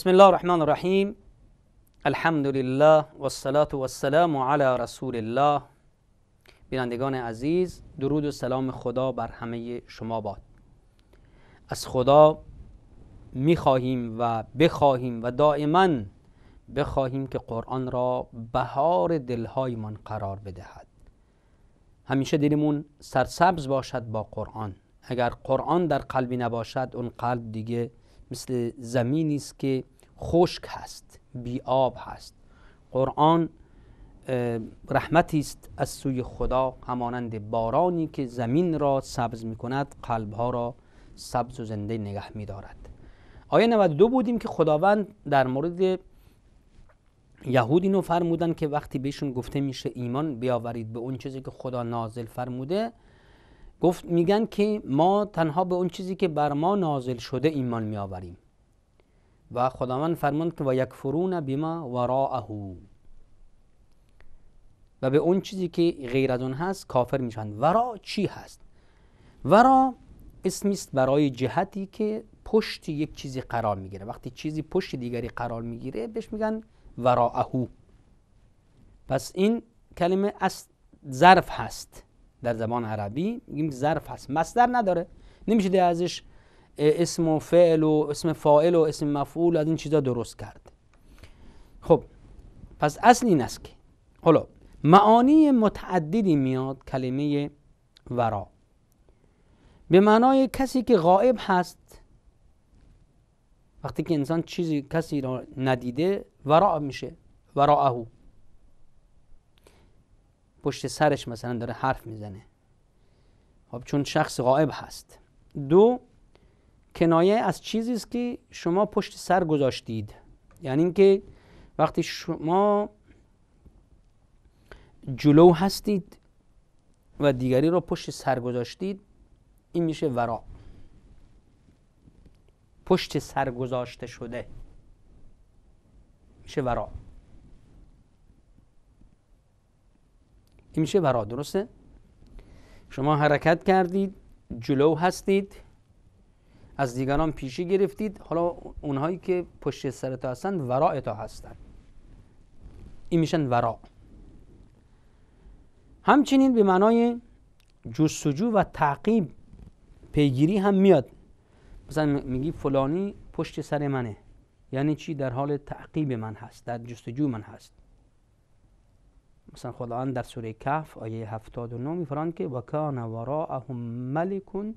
بسم الله الرحمن الرحیم الحمد لله و والسلام علی رسول الله بینندگان عزیز درود و سلام خدا بر همه شما باد از خدا میخواهیم و بخواهیم و دائما بخواهیم که قرآن را بهار دلهایمان قرار بدهد همیشه دلمون سرسبز باشد با قرآن اگر قرآن در قلبی نباشد اون قلب دیگه مثل زمینی است که خشک هست بی آب هست قرآن رحمتی است از سوی خدا همانند بارانی که زمین را سبز می کند ها را سبز و زنده نگه می دارد آیه 92 بودیم که خداوند در مورد یهود اینو فرمودن که وقتی بهشون گفته میشه ایمان بیاورید به اون چیزی که خدا نازل فرموده گفت میگن که ما تنها به اون چیزی که بر ما نازل شده ایمان آوریم و خداوند فرمود که و یکفرون بما وراءه و به اون چیزی که غیر از اون هست کافر میشن ورا چی هست ورا اسمی است برای جهتی که پشت یک چیزی قرار میگیره وقتی چیزی پشت دیگری قرار میگیره بهش میگن وراءه پس این کلمه از ظرف هست در زبان عربی میگیم ظرف هست مصدر نداره نمیشه ازش اسم و فعل و اسم فاعل و اسم مفعول از این چیزا درست کرد خب پس اصل این است که حالا معانی متعددی میاد کلمه ورا به معنای کسی که غائب هست وقتی که انسان چیزی کسی را ندیده ورا میشه وراءه پشت سرش مثلا داره حرف میزنه خب چون شخص غائب هست دو کنایه از چیزی است که شما پشت سر گذاشتید یعنی اینکه وقتی شما جلو هستید و دیگری را پشت سر گذاشتید این میشه ورا پشت سر گذاشته شده میشه ورا این میشه ورا درسته شما حرکت کردید جلو هستید از دیگران پیشی گرفتید حالا اونهایی که پشت سر تا هستن ورا تا هستن این میشن ورا همچنین به معنای جستجو و تعقیب پیگیری هم میاد مثلا میگی فلانی پشت سر منه یعنی چی در حال تعقیب من هست در جستجو من هست مثلا خداوند در سوره کهف آیه 79 میفرماند که وکان وراءهم ملک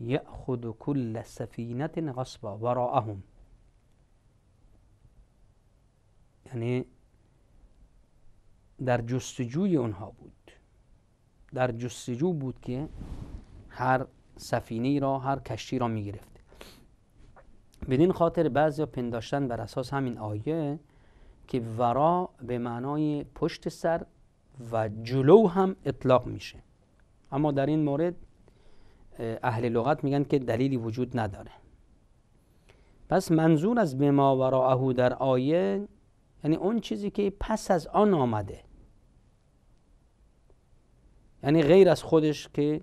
یأخذ کل سفینه غصبا وراءهم یعنی در جستجوی اونها بود در جستجو بود که هر سفینه را هر کشتی را میگرفت بدین خاطر بعضی پنداشتن بر اساس همین آیه که ورا به معنای پشت سر و جلو هم اطلاق میشه اما در این مورد اهل لغت میگن که دلیلی وجود نداره پس منظور از بما وراءه در آیه یعنی اون چیزی که پس از آن آمده یعنی غیر از خودش که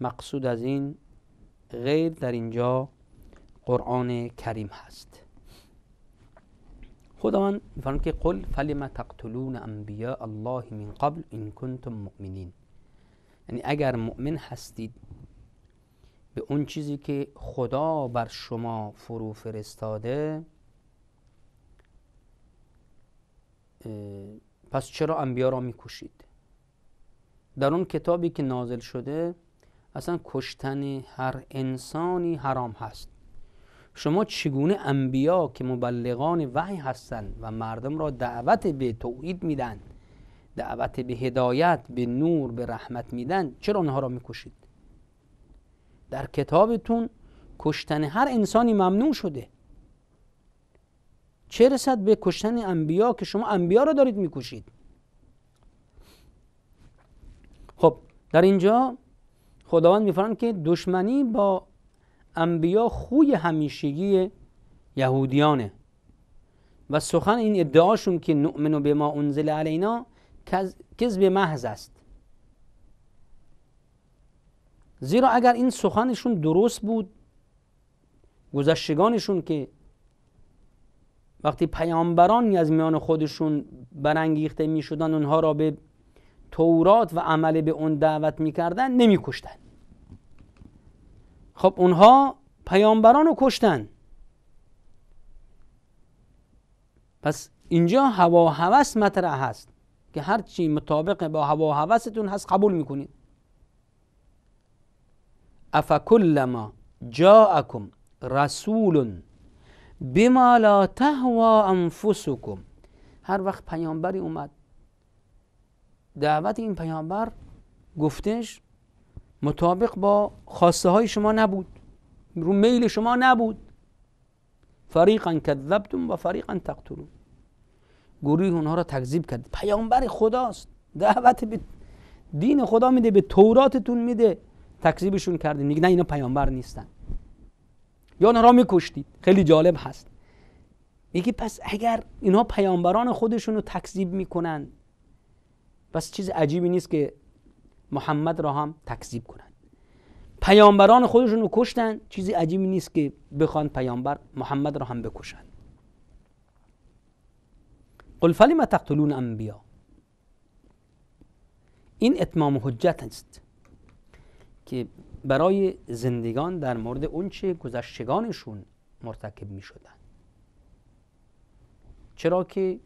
مقصود از این غیر در اینجا قرآن کریم هست خداوند میفرمود که قل فلم تقتلون انبیاء الله من قبل این کنتم مؤمنین یعنی اگر مؤمن هستید به اون چیزی که خدا بر شما فرو فرستاده پس چرا انبیا را میکشید در اون کتابی که نازل شده اصلا کشتن هر انسانی حرام هست شما چگونه انبیا که مبلغان وحی هستند و مردم را دعوت به توحید میدن دعوت به هدایت به نور به رحمت میدن چرا آنها را میکشید در کتابتون کشتن هر انسانی ممنوع شده چه رسد به کشتن انبیا که شما انبیا را دارید میکشید خب در اینجا خداوند میفرماند که دشمنی با انبیا خوی همیشگی یهودیانه و سخن این ادعاشون که نؤمنو به ما انزل علینا کذب محض است زیرا اگر این سخنشون درست بود گذشتگانشون که وقتی پیامبرانی از میان خودشون برانگیخته می شدن اونها را به تورات و عمل به اون دعوت می کردن نمی خب اونها پیامبران رو کشتن پس اینجا هوا هوس مطرح هست که هر چی مطابق با هوا هوستون هست قبول میکنید کلما جاءکم رسول بما لا تهوا انفسکم هر وقت پیامبری اومد دعوت این پیامبر گفتش مطابق با خواسته های شما نبود رو میل شما نبود فریقا کذبتم و فریقا تقتلون گروه اونها را تکذیب کرد پیامبر خداست دعوت به دین خدا میده به توراتتون میده تکذیبشون کردیم میگه نه اینا پیامبر نیستن یا اونها را میکشتید خیلی جالب هست میگه پس اگر اینها پیامبران خودشون رو تکذیب میکنن پس چیز عجیبی نیست که محمد را هم تکذیب کنند پیامبران خودشون رو کشتن چیزی عجیبی نیست که بخوان پیامبر محمد را هم بکشند قل فلم تقتلون انبیا این اتمام حجت است که برای زندگان در مورد اونچه گذشتگانشون مرتکب می شدن. چرا که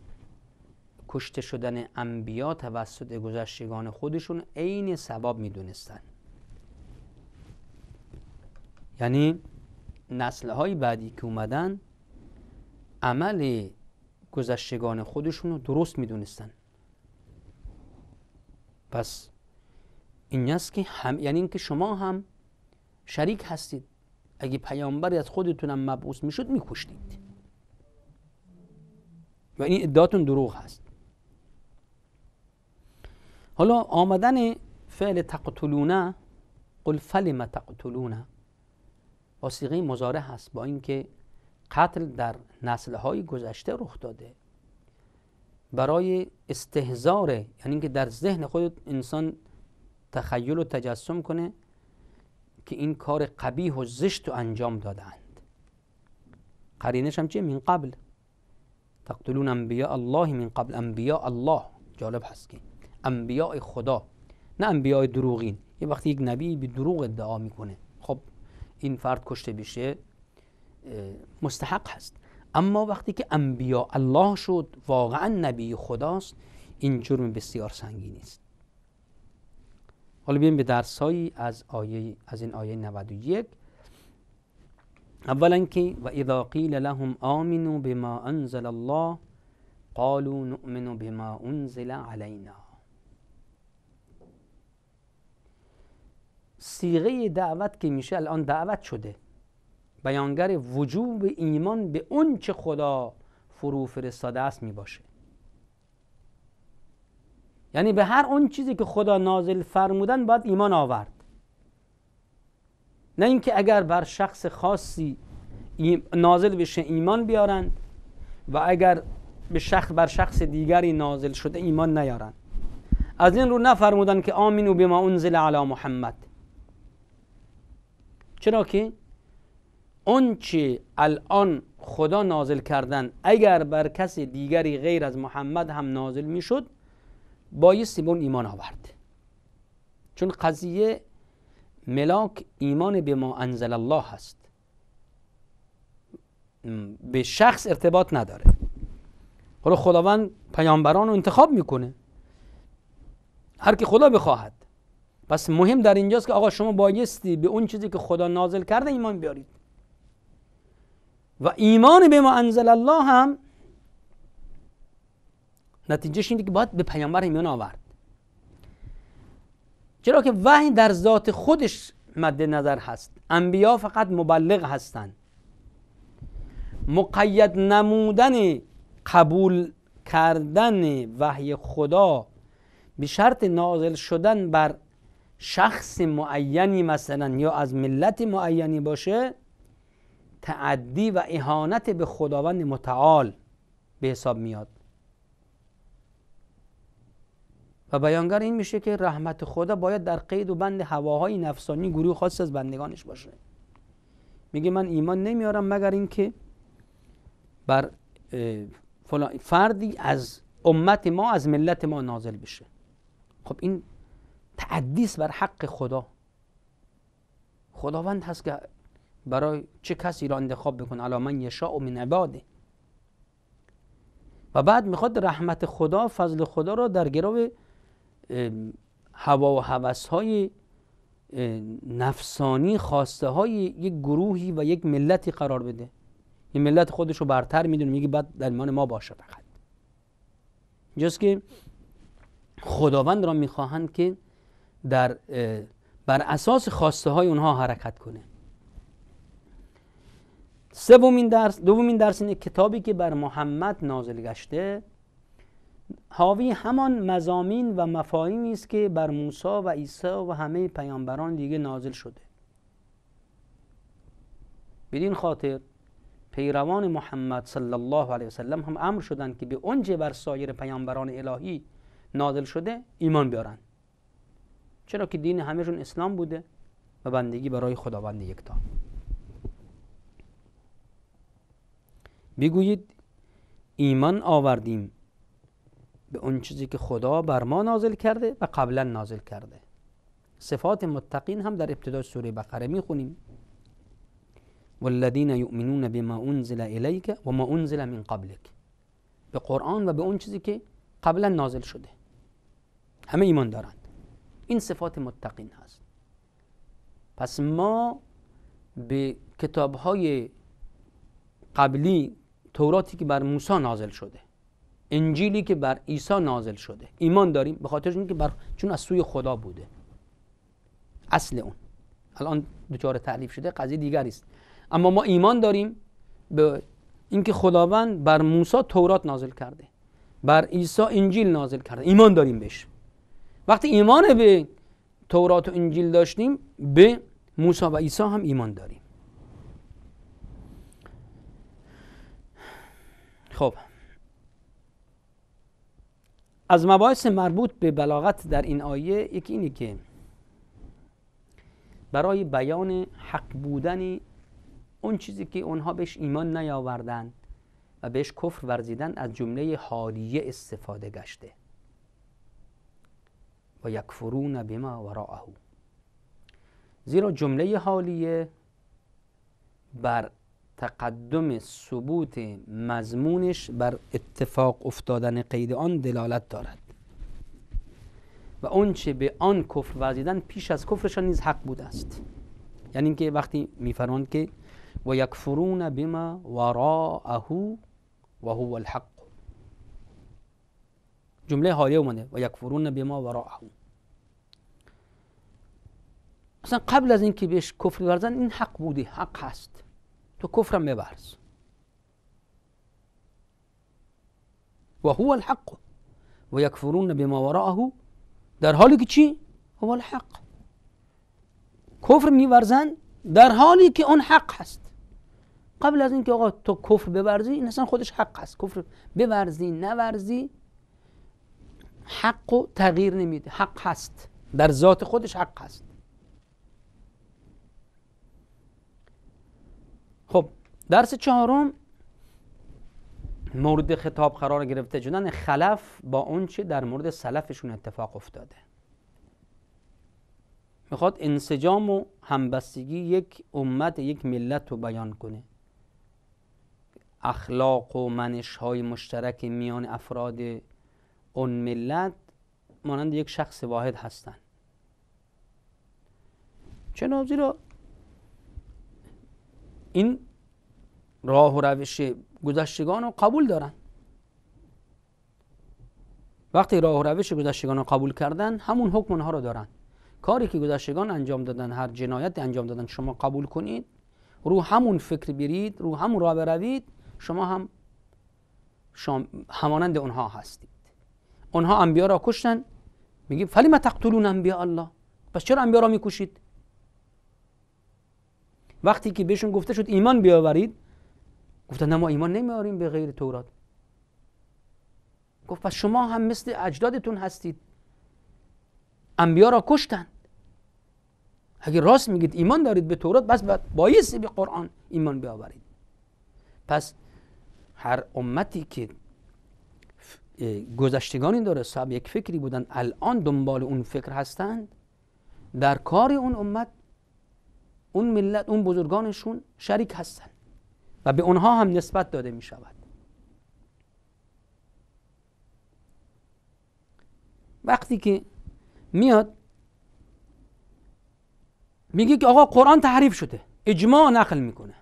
کشته شدن انبیا توسط گذشتگان خودشون عین ثواب میدونستن یعنی نسل های بعدی که اومدن عمل گذشتگان خودشون رو درست میدونستن پس این است که هم یعنی اینکه شما هم شریک هستید اگه پیامبری از خودتونم مبعوث میشد میکشتید و این ادعاتون دروغ هست حالا آمدن فعل تقتلونه قل فلم تقتلونه با مزاره هست با اینکه قتل در نسلهای گذشته رخ داده برای استهزار یعنی اینکه در ذهن خود انسان تخیل و تجسم کنه که این کار قبیح و زشت و انجام دادند قرینش هم چیه من قبل تقتلون انبیاء الله من قبل انبیاء الله جالب هست که انبیاء خدا نه انبیاء دروغین یه وقتی یک نبی به دروغ ادعا میکنه خب این فرد کشته بشه مستحق هست اما وقتی که انبیاء الله شد واقعا نبی خداست این جرم بسیار سنگینی است حالا بیایم به درسایی از آیه از این آیه 91 اولا که و اذا قیل لهم آمنوا بما انزل الله قالوا نؤمن بما انزل علینا سیغه دعوت که میشه الان دعوت شده بیانگر وجوب ایمان به اون چه خدا فرو فرستاده است میباشه یعنی به هر اون چیزی که خدا نازل فرمودن باید ایمان آورد نه اینکه اگر بر شخص خاصی نازل بشه ایمان بیارند و اگر به شخص بر شخص دیگری نازل شده ایمان نیارند از این رو نفرمودن که آمینو بما انزل علی محمد چرا که اون چی الان خدا نازل کردن اگر بر کسی دیگری غیر از محمد هم نازل میشد بایستی به اون ایمان آورد چون قضیه ملاک ایمان به ما انزل الله هست به شخص ارتباط نداره حالا خداوند پیامبران رو انتخاب میکنه هر کی خدا بخواهد پس مهم در اینجاست که آقا شما بایستی به اون چیزی که خدا نازل کرده ایمان بیارید و ایمان به ما انزل الله هم نتیجهش اینه که باید به پیامبر ایمان آورد چرا که وحی در ذات خودش مد نظر هست انبیا فقط مبلغ هستند مقید نمودن قبول کردن وحی خدا به شرط نازل شدن بر شخص معینی مثلا یا از ملت معینی باشه تعدی و اهانت به خداوند متعال به حساب میاد و بیانگر این میشه که رحمت خدا باید در قید و بند هواهای نفسانی گروه خاص از بندگانش باشه میگه من ایمان نمیارم مگر اینکه بر فردی از امت ما از ملت ما نازل بشه خب این تعدیس بر حق خدا خداوند هست که برای چه کسی را انتخاب بکنه علا من یشاء و من عباده و بعد میخواد رحمت خدا فضل خدا را در گرو هوا و حوث های نفسانی خواسته های یک گروهی و یک ملتی قرار بده این ملت خودش رو برتر میدونه میگه بعد در میان ما باشه فقط اینجاست که خداوند را میخواهند که در بر اساس خواسته های اونها حرکت کنه سومین درس دومین درس این کتابی که بر محمد نازل گشته حاوی همان مزامین و مفاهیمی است که بر موسی و عیسی و همه پیامبران دیگه نازل شده بدین خاطر پیروان محمد صلی الله علیه وسلم هم امر شدند که به اونجه بر سایر پیامبران الهی نازل شده ایمان بیارند چرا که دین همهشون اسلام بوده و بندگی برای خداوند یکتا بگویید ایمان آوردیم به اون چیزی که خدا بر ما نازل کرده و قبلا نازل کرده صفات متقین هم در ابتدای سوره بقره میخونیم والذین یؤمنون بما انزل الیک و ما انزل من قبلک به قرآن و به اون چیزی که قبلا نازل شده همه ایمان دارند این صفات متقین هست پس ما به کتاب های قبلی توراتی که بر موسی نازل شده انجیلی که بر عیسی نازل شده ایمان داریم به خاطر اینکه بر چون از سوی خدا بوده اصل اون الان دوچار تعلیف شده قضیه دیگری است اما ما ایمان داریم به اینکه خداوند بر موسی تورات نازل کرده بر عیسی انجیل نازل کرده ایمان داریم بهش وقتی ایمان به تورات و انجیل داشتیم به موسی و عیسی هم ایمان داریم خب از مباحث مربوط به بلاغت در این آیه یکی اینه که برای بیان حق بودن اون چیزی که اونها بهش ایمان نیاوردند و بهش کفر ورزیدن از جمله حالیه استفاده گشته و یکفرون بما وراءه زیرا جمله حالیه بر تقدم ثبوت مضمونش بر اتفاق افتادن قید آن دلالت دارد و آنچه به آن کفر وزیدن پیش از کفرشان نیز حق بود است یعنی اینکه وقتی میفرماند که و یکفرون بما وراءه و هو الحق جمله حالیه اومده و یکفرون به ما وراءه اصلا قبل از اینکه بهش کفر ورزن این حق بودی حق هست تو کفرم ببرز و هو الحق و یکفرون بما وراءه در حالی که چی هو الحق کفر میورزن در حالی که اون حق هست قبل از اینکه آقا تو کفر ببرزی این اصلا خودش حق هست کفر بورزی نورزی حق و تغییر نمیده حق هست در ذات خودش حق هست خب درس چهارم مورد خطاب قرار گرفته شدن خلف با اونچه در مورد سلفشون اتفاق افتاده میخواد انسجام و همبستگی یک امت یک ملت رو بیان کنه اخلاق و منش های مشترک میان افراد اون ملت مانند یک شخص واحد هستند چرا را این راه و روش گذشتگان رو قبول دارن وقتی راه و روش گذشتگان رو قبول کردن همون حکم اونها رو دارن کاری که گذشتگان انجام دادن هر جنایتی انجام دادن شما قبول کنید رو همون فکر برید رو همون راه بروید شما هم شام همانند اونها هستید اونها انبیا را کشتن فلی ما تقتلون انبیا الله پس چرا انبیا را میکشید وقتی که بهشون گفته شد ایمان بیاورید گفتن نه ما ایمان نمیاریم به غیر تورات گفت پس شما هم مثل اجدادتون هستید انبیا را کشتند اگه راست میگید ایمان دارید به تورات بس بایستی به قرآن ایمان بیاورید پس هر امتی که گذشتگانی داره صاحب یک فکری بودن الان دنبال اون فکر هستند در کار اون امت اون ملت اون بزرگانشون شریک هستند و به اونها هم نسبت داده می شود وقتی که میاد میگه که آقا قرآن تحریف شده اجماع نقل میکنه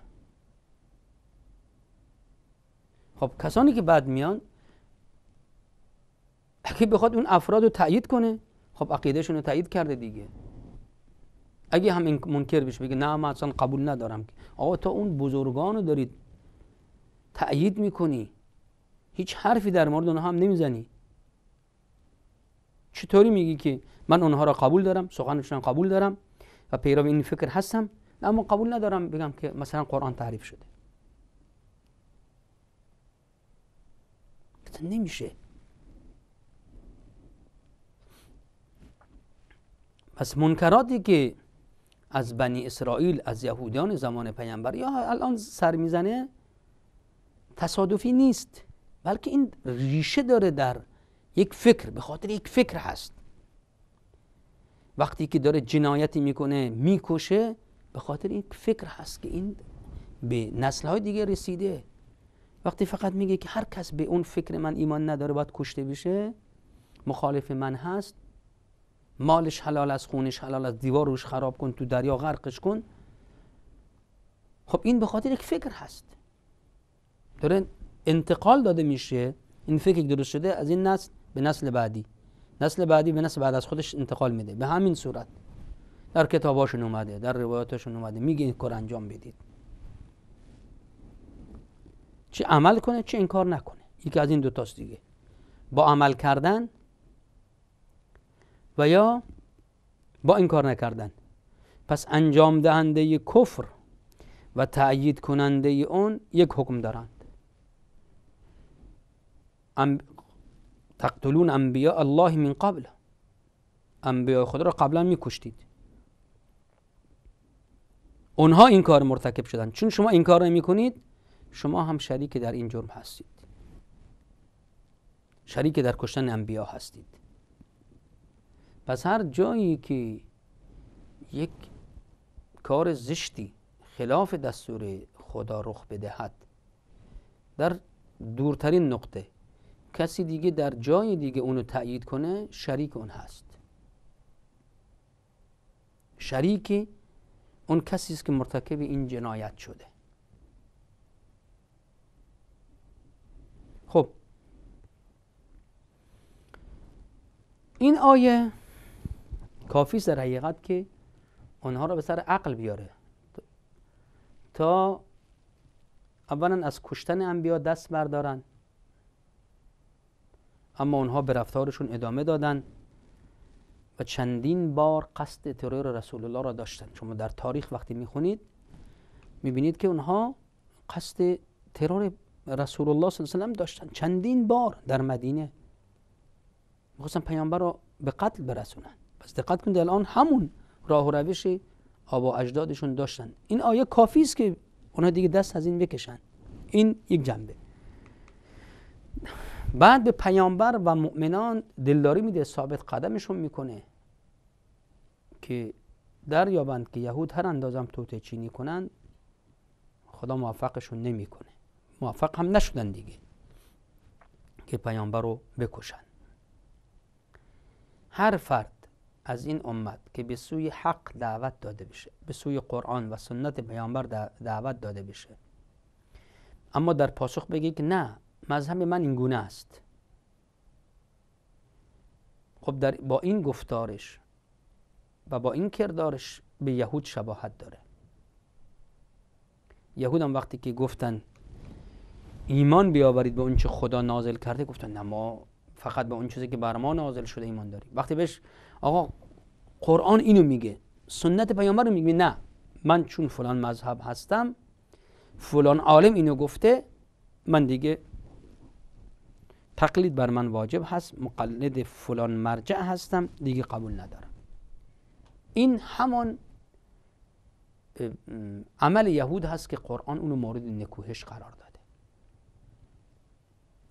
خب کسانی که بعد میان اگه بخواد اون افراد رو تایید کنه خب عقیدهشون رو تایید کرده دیگه اگه هم این منکر بشه بگه نه من اصلا قبول ندارم آقا تا اون بزرگان رو دارید تایید میکنی هیچ حرفی در مورد اونها هم نمیزنی چطوری میگی که من اونها را قبول دارم سخنشون قبول دارم و پیرو این فکر هستم اما قبول ندارم بگم که مثلا قرآن تعریف شده نمیشه پس منکراتی که از بنی اسرائیل از یهودیان زمان پیامبر یا الان سر میزنه تصادفی نیست بلکه این ریشه داره در یک فکر به خاطر یک فکر هست وقتی که داره جنایتی میکنه میکشه به خاطر یک فکر هست که این به نسل های دیگه رسیده وقتی فقط میگه که هر کس به اون فکر من ایمان نداره باید کشته بشه مخالف من هست مالش حلال از خونش حلال از دیوار خراب کن تو دریا غرقش کن خب این به خاطر یک فکر هست داره انتقال داده میشه این فکر درست شده از این نسل به نسل بعدی نسل بعدی به نسل بعد از خودش انتقال میده به همین صورت در کتاباشون اومده در روایاتشون اومده میگه این کار انجام بدید چه عمل کنه چه این کار نکنه یکی از این دو تاست دیگه با عمل کردن و یا با این کار نکردن پس انجام دهنده کفر و تأیید کننده اون یک حکم دارند تقتلون انبیاء الله من قبل انبیاء خود را قبلا میکشتید اونها این کار مرتکب شدن چون شما این کار نمی کنید شما هم شریک در این جرم هستید شریک در کشتن انبیا هستید پس هر جایی که یک کار زشتی خلاف دستور خدا رخ بدهد در دورترین نقطه کسی دیگه در جای دیگه اونو تأیید کنه شریک اون هست شریکی اون کسی است که مرتکب این جنایت شده خب این آیه کافیست در حقیقت که اونها را به سر عقل بیاره تا اولا از کشتن انبیا دست بردارن اما اونها به رفتارشون ادامه دادن و چندین بار قصد ترور رسول الله را داشتن شما در تاریخ وقتی میخونید میبینید که اونها قصد ترور رسول الله صلی الله علیه و داشتن چندین بار در مدینه میخواستن پیامبر را به قتل برسونن پس دقت الان همون راه و روش آبا اجدادشون داشتن این آیه کافی است که اونها دیگه دست از این بکشن این یک جنبه بعد به پیامبر و مؤمنان دلداری میده ثابت قدمشون میکنه که در یابند که یهود هر اندازم توته چینی کنند خدا موفقشون نمیکنه موفق هم نشدن دیگه که پیامبر رو بکشن هر فرد از این امت که به سوی حق دعوت داده بشه به سوی قرآن و سنت پیامبر دعوت داده بشه اما در پاسخ بگی که نه مذهب من این گونه است خب در با این گفتارش و با این کردارش به یهود شباهت داره یهود هم وقتی که گفتن ایمان بیاورید به اون خدا نازل کرده گفتن نه ما فقط به اون چیزی که بر ما نازل شده ایمان داریم وقتی بهش آقا قرآن اینو میگه سنت پیامبر رو میگه نه من چون فلان مذهب هستم فلان عالم اینو گفته من دیگه تقلید بر من واجب هست مقلد فلان مرجع هستم دیگه قبول ندارم این همان عمل یهود هست که قرآن اونو مورد نکوهش قرار داد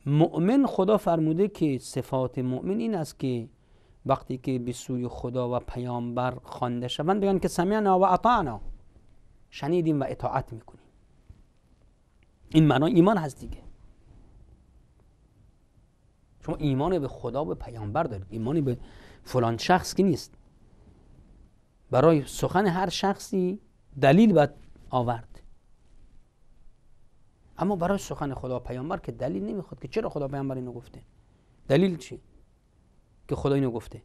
مؤمن خدا فرموده که صفات مؤمن این است که وقتی که به سوی خدا و پیامبر خوانده شوند بگن که سمعنا و اطعنا شنیدیم و اطاعت میکنیم این معنا ایمان هست دیگه شما ایمان به خدا به پیامبر دارید ایمانی به فلان شخص که نیست برای سخن هر شخصی دلیل باید آورد اما برای سخن خدا پیامبر که دلیل نمیخواد که چرا خدا پیامبر اینو گفته دلیل چی که خدا اینو گفته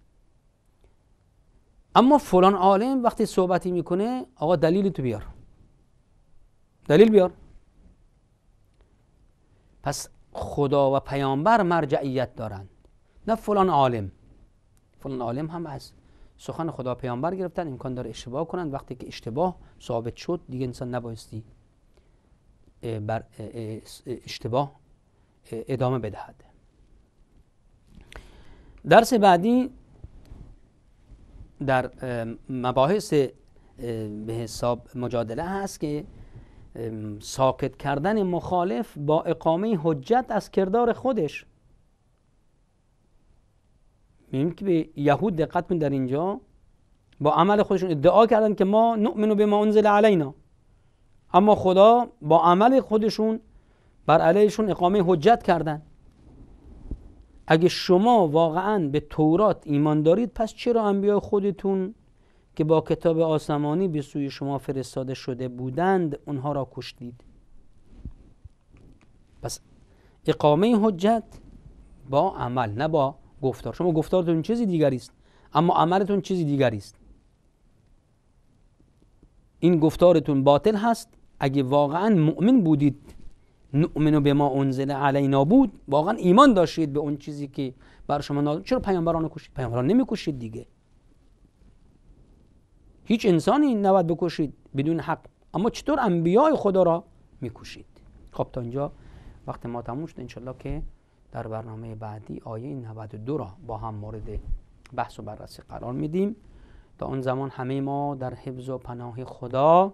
اما فلان عالم وقتی صحبتی میکنه آقا دلیل تو بیار دلیل بیار پس خدا و پیامبر مرجعیت دارند نه فلان عالم فلان عالم هم از سخن خدا پیامبر گرفتن امکان داره اشتباه کنند وقتی که اشتباه ثابت شد دیگه انسان نبایستی بر اشتباه ادامه بدهد درس بعدی در مباحث به حساب مجادله هست که ساکت کردن مخالف با اقامه حجت از کردار خودش میبینیم که به یهود دقت در اینجا با عمل خودشون ادعا کردن که ما نؤمنو به ما انزل علینا اما خدا با عمل خودشون بر علیهشون اقامه حجت کردن اگه شما واقعا به تورات ایمان دارید پس چرا انبیاء خودتون که با کتاب آسمانی به سوی شما فرستاده شده بودند اونها را کشتید پس اقامه حجت با عمل نه با گفتار شما گفتارتون چیزی دیگری است اما عملتون چیزی دیگری است این گفتارتون باطل هست اگه واقعا مؤمن بودید نؤمن به ما انزل علینا بود واقعا ایمان داشتید به اون چیزی که بر شما نازل چرا پیامبران رو کشید پیامبران نمیکشید دیگه هیچ انسانی نباید بکشید بدون حق اما چطور انبیاء خدا را میکشید خب تا اینجا وقت ما تموم شد انشالله که در برنامه بعدی آیه 92 را با هم مورد بحث و بررسی قرار میدیم تا اون زمان همه ما در حفظ و پناه خدا